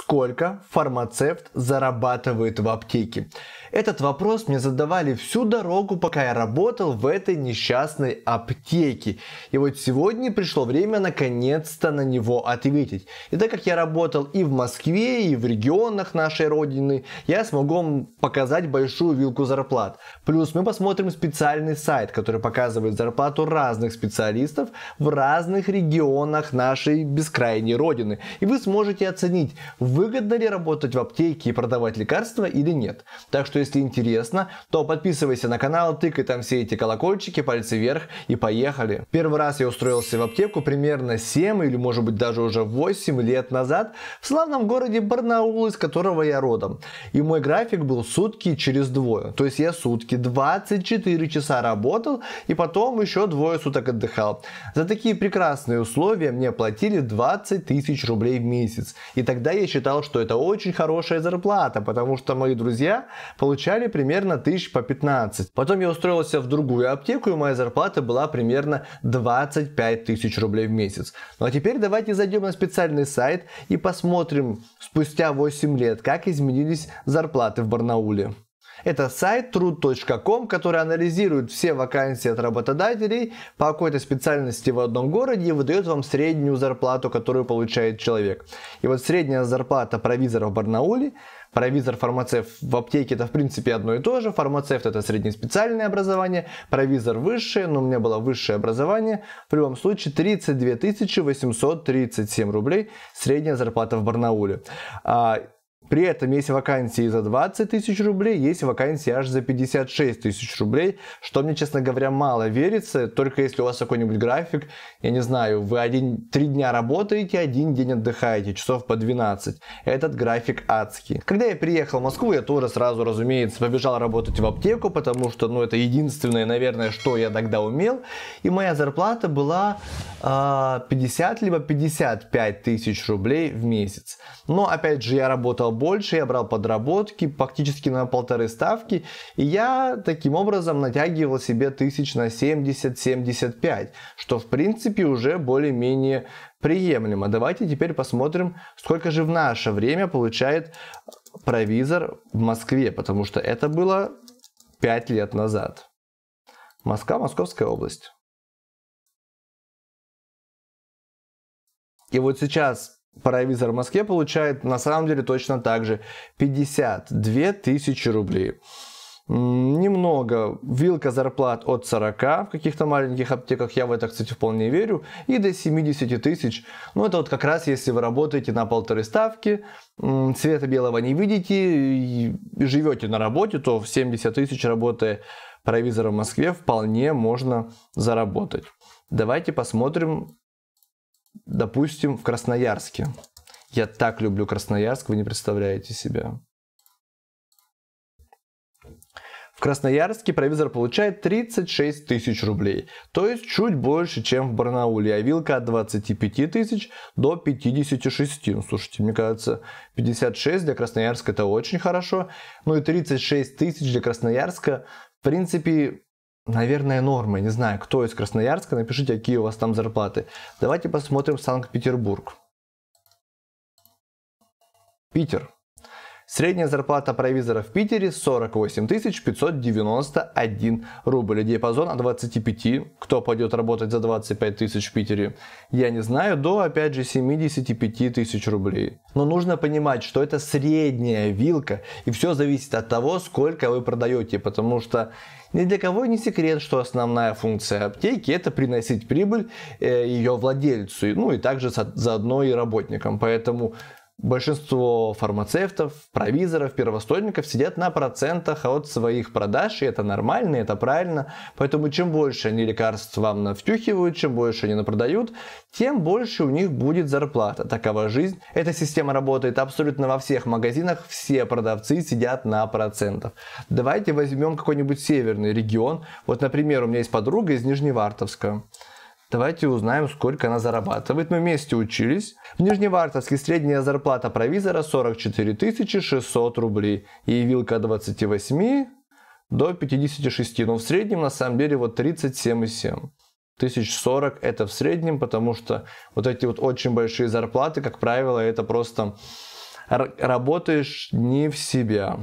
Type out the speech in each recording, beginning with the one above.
сколько фармацевт зарабатывает в аптеке? Этот вопрос мне задавали всю дорогу, пока я работал в этой несчастной аптеке. И вот сегодня пришло время наконец-то на него ответить. И так как я работал и в Москве, и в регионах нашей родины, я смогу вам показать большую вилку зарплат. Плюс мы посмотрим специальный сайт, который показывает зарплату разных специалистов в разных регионах нашей бескрайней родины. И вы сможете оценить, выгодно ли работать в аптеке и продавать лекарства или нет. Так что, если интересно, то подписывайся на канал, тыкай там все эти колокольчики, пальцы вверх и поехали. Первый раз я устроился в аптеку примерно 7 или может быть даже уже 8 лет назад в славном городе Барнаул, из которого я родом. И мой график был сутки через двое. То есть я сутки 24 часа работал и потом еще двое суток отдыхал. За такие прекрасные условия мне платили 20 тысяч рублей в месяц. И тогда я считал, что это очень хорошая зарплата, потому что мои друзья получали примерно тысяч по 15. Потом я устроился в другую аптеку, и моя зарплата была примерно 25 тысяч рублей в месяц. Ну а теперь давайте зайдем на специальный сайт и посмотрим спустя 8 лет, как изменились зарплаты в Барнауле. Это сайт труд.ком, который анализирует все вакансии от работодателей по какой-то специальности в одном городе и выдает вам среднюю зарплату, которую получает человек. И вот средняя зарплата провизора в Барнауле Провизор, фармацевт в аптеке это в принципе одно и то же. Фармацевт это среднеспециальное образование, провизор высшее, но у меня было высшее образование. В любом случае 32 837 рублей средняя зарплата в Барнауле. А, при этом есть вакансии за 20 тысяч рублей, есть вакансии аж за 56 тысяч рублей, что мне, честно говоря, мало верится, только если у вас какой-нибудь график, я не знаю, вы один, три дня работаете, один день отдыхаете, часов по 12. Этот график адский. Когда я приехал в Москву, я тоже сразу, разумеется, побежал работать в аптеку, потому что, ну, это единственное, наверное, что я тогда умел, и моя зарплата была э, а, 50 либо 55 тысяч рублей в месяц. Но, опять же, я работал больше, я брал подработки фактически на полторы ставки, и я таким образом натягивал себе тысяч на 70-75, что в принципе уже более-менее приемлемо. Давайте теперь посмотрим, сколько же в наше время получает э, провизор в Москве, потому что это было 5 лет назад. Москва, Московская область. И вот сейчас Провизор в Москве получает на самом деле точно так же 52 тысячи рублей. Немного. Вилка зарплат от 40 в каких-то маленьких аптеках, я в это, кстати, вполне верю, и до 70 тысяч. Ну, это вот как раз если вы работаете на полторы ставки, цвета белого не видите, живете на работе, то в 70 тысяч, работая провизором в Москве, вполне можно заработать. Давайте посмотрим допустим, в Красноярске. Я так люблю Красноярск, вы не представляете себя. В Красноярске провизор получает 36 тысяч рублей, то есть чуть больше, чем в Барнауле, а вилка от 25 тысяч до 56. Ну, слушайте, мне кажется, 56 для Красноярска это очень хорошо, ну и 36 тысяч для Красноярска, в принципе, наверное, нормы. Не знаю, кто из Красноярска, напишите, какие у вас там зарплаты. Давайте посмотрим Санкт-Петербург. Питер. Средняя зарплата провизора в Питере 48 591 рубль. Диапазон от 25, кто пойдет работать за 25 тысяч в Питере, я не знаю, до опять же 75 тысяч рублей. Но нужно понимать, что это средняя вилка и все зависит от того, сколько вы продаете, потому что ни для кого не секрет, что основная функция аптеки это приносить прибыль э, ее владельцу, ну и также заодно и работникам. Поэтому Большинство фармацевтов, провизоров, первостойников сидят на процентах от своих продаж, и это нормально, и это правильно. Поэтому чем больше они лекарств вам навтюхивают, чем больше они напродают, тем больше у них будет зарплата. Такова жизнь. Эта система работает абсолютно во всех магазинах, все продавцы сидят на процентах. Давайте возьмем какой-нибудь северный регион. Вот, например, у меня есть подруга из Нижневартовска. Давайте узнаем, сколько она зарабатывает. Мы вместе учились. В Нижневартовске средняя зарплата провизора 44 600 рублей. И вилка 28 до 56. Но в среднем на самом деле вот 37,7. 1040 это в среднем, потому что вот эти вот очень большие зарплаты, как правило, это просто работаешь не в себя.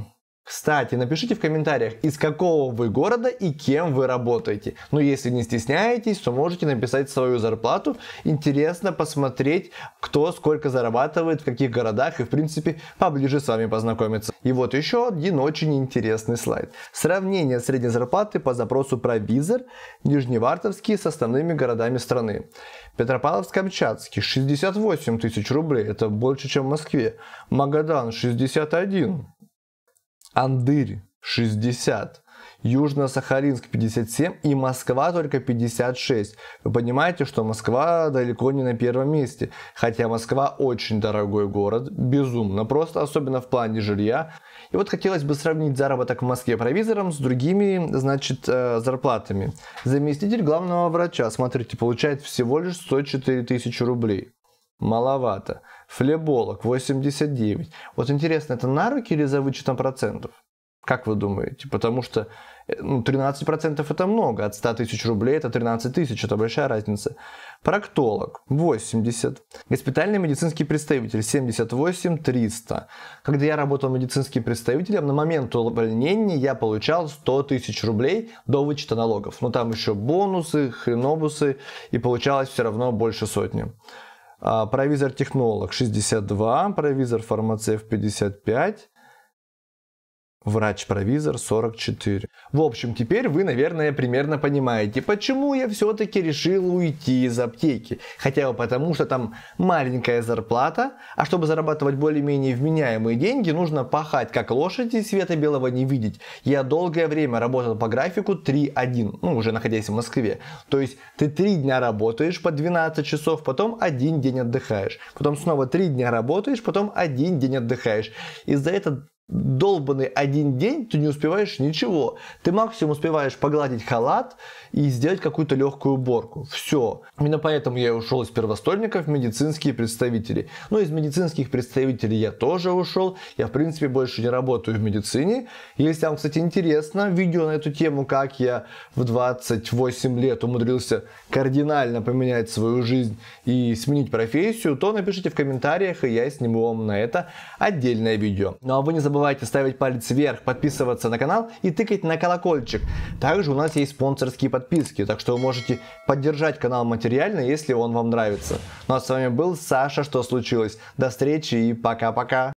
Кстати, напишите в комментариях, из какого вы города и кем вы работаете. Но ну, если не стесняетесь, то можете написать свою зарплату. Интересно посмотреть, кто сколько зарабатывает, в каких городах и, в принципе, поближе с вами познакомиться. И вот еще один очень интересный слайд. Сравнение средней зарплаты по запросу провизор Нижневартовский с основными городами страны. Петропавловск-Камчатский 68 тысяч рублей, это больше, чем в Москве. Магадан 61 Андырь 60, Южно-Сахалинск 57 и Москва только 56. Вы понимаете, что Москва далеко не на первом месте, хотя Москва очень дорогой город, безумно просто, особенно в плане жилья. И вот хотелось бы сравнить заработок в Москве провизором с другими, значит, э, зарплатами. Заместитель главного врача, смотрите, получает всего лишь 104 тысячи рублей маловато. флеболок 89. Вот интересно, это на руки или за вычетом процентов? Как вы думаете? Потому что э, ну, 13% это много, от 100 тысяч рублей это 13 тысяч, это большая разница. Проктолог 80, госпитальный медицинский представитель 78 300. Когда я работал медицинским представителем, на момент увольнения я получал 100 тысяч рублей до вычета налогов. Но ну, там еще бонусы, хренобусы, и получалось все равно больше сотни. А, провизор-технолог 62, провизор-фармацевт 55, врач-провизор 44. В общем, теперь вы, наверное, примерно понимаете, почему я все-таки решил уйти из аптеки. Хотя бы потому, что там маленькая зарплата, а чтобы зарабатывать более-менее вменяемые деньги, нужно пахать как лошади света белого не видеть. Я долгое время работал по графику 3-1, ну, уже находясь в Москве. То есть ты 3 дня работаешь по 12 часов, потом один день отдыхаешь. Потом снова 3 дня работаешь, потом один день отдыхаешь. И за этот долбанный один день ты не успеваешь ничего. Ты максимум успеваешь погладить халат и сделать какую-то легкую уборку. Все. Именно поэтому я ушел из первостольников в медицинские представители. Но ну, из медицинских представителей я тоже ушел. Я, в принципе, больше не работаю в медицине. Если вам, кстати, интересно, видео на эту тему, как я в 28 лет умудрился кардинально поменять свою жизнь и сменить профессию, то напишите в комментариях, и я сниму вам на это отдельное видео. Ну а вы не забывайте забывайте ставить палец вверх, подписываться на канал и тыкать на колокольчик. Также у нас есть спонсорские подписки, так что вы можете поддержать канал материально, если он вам нравится. Ну а с вами был Саша, что случилось. До встречи и пока-пока.